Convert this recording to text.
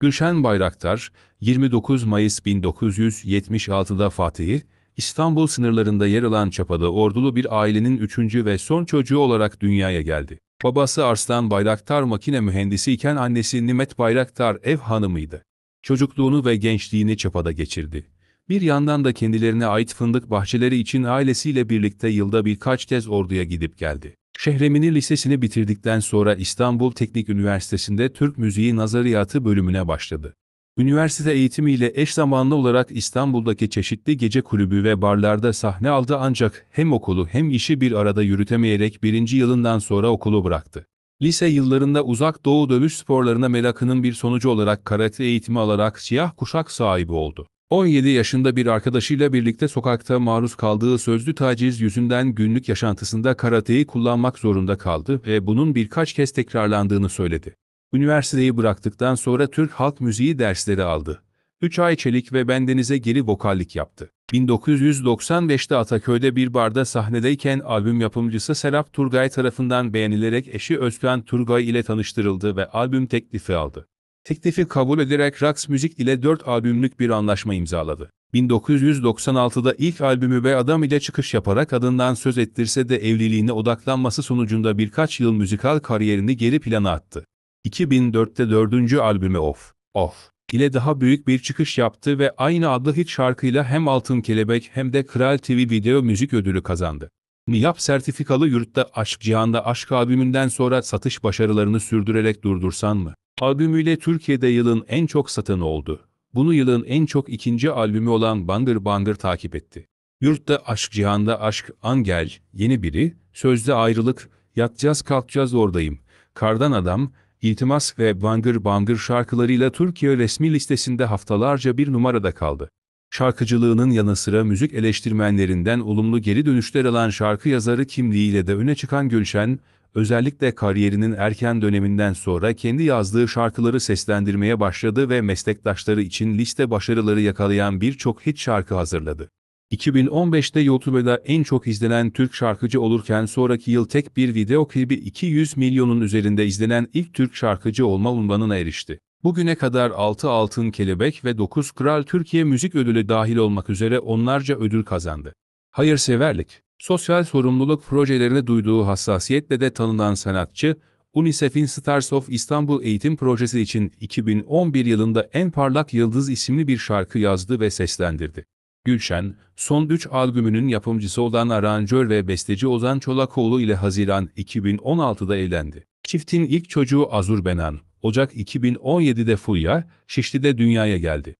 Gülşen Bayraktar, 29 Mayıs 1976'da Fatih'i, İstanbul sınırlarında yer alan Çapa'da ordulu bir ailenin üçüncü ve son çocuğu olarak dünyaya geldi. Babası Arslan Bayraktar makine mühendisi iken annesi Nimet Bayraktar ev hanımıydı. Çocukluğunu ve gençliğini Çapa'da geçirdi. Bir yandan da kendilerine ait fındık bahçeleri için ailesiyle birlikte yılda birkaç kez orduya gidip geldi. Şehremini Lisesi'ni bitirdikten sonra İstanbul Teknik Üniversitesi'nde Türk Müziği Nazariyatı bölümüne başladı. Üniversite eğitimiyle eş zamanlı olarak İstanbul'daki çeşitli gece kulübü ve barlarda sahne aldı ancak hem okulu hem işi bir arada yürütemeyerek birinci yılından sonra okulu bıraktı. Lise yıllarında uzak doğu dövüş sporlarına merakının bir sonucu olarak karate eğitimi alarak siyah kuşak sahibi oldu. 17 yaşında bir arkadaşıyla birlikte sokakta maruz kaldığı sözlü taciz yüzünden günlük yaşantısında karateyi kullanmak zorunda kaldı ve bunun birkaç kez tekrarlandığını söyledi. Üniversiteyi bıraktıktan sonra Türk halk müziği dersleri aldı. 3 ay çelik ve bendenize geri vokallik yaptı. 1995'te Ataköy'de bir barda sahnedeyken albüm yapımcısı Serap Turgay tarafından beğenilerek eşi Özkan Turgay ile tanıştırıldı ve albüm teklifi aldı. Teklifi kabul ederek Rax Müzik ile 4 albümlük bir anlaşma imzaladı. 1996'da ilk albümü Be Adam ile çıkış yaparak adından söz ettirse de evliliğine odaklanması sonucunda birkaç yıl müzikal kariyerini geri plana attı. 2004'te dördüncü albümü Off, Off ile daha büyük bir çıkış yaptı ve aynı adlı hit şarkıyla hem Altın Kelebek hem de Kral TV Video Müzik Ödülü kazandı. Niyap sertifikalı yurtta Aşk Cihan'da Aşk albümünden sonra satış başarılarını sürdürerek durdursan mı? Albümüyle Türkiye'de yılın en çok satan oldu. Bunu yılın en çok ikinci albümü olan Bandır Bandır takip etti. Yurtta Aşk Cihanda Aşk, Angel, Yeni Biri, Sözde Ayrılık, Yatacağız Kalkacağız Oradayım, Kardan Adam, İltimas ve Bangır Bangır şarkılarıyla Türkiye resmi listesinde haftalarca bir numarada kaldı. Şarkıcılığının yanı sıra müzik eleştirmenlerinden olumlu geri dönüşler alan şarkı yazarı kimliğiyle de öne çıkan Gülşen, özellikle kariyerinin erken döneminden sonra kendi yazdığı şarkıları seslendirmeye başladı ve meslektaşları için liste başarıları yakalayan birçok hit şarkı hazırladı. 2015'te YouTube'da en çok izlenen Türk şarkıcı olurken sonraki yıl tek bir video klibi 200 milyonun üzerinde izlenen ilk Türk şarkıcı olma unvanına erişti. Bugüne kadar 6 Altın Kelebek ve 9 Kral Türkiye Müzik Ödülü dahil olmak üzere onlarca ödül kazandı. Hayırseverlik Sosyal sorumluluk projelerine duyduğu hassasiyetle de tanınan sanatçı, UNICEF'in Stars of İstanbul eğitim projesi için 2011 yılında En Parlak Yıldız isimli bir şarkı yazdı ve seslendirdi. Gülşen, son 3 albümünün yapımcısı olan aranjör ve besteci Ozan Çolakoğlu ile Haziran 2016'da evlendi. Çiftin ilk çocuğu Azur Benan, Ocak 2017'de Fulya, Şişli'de dünyaya geldi.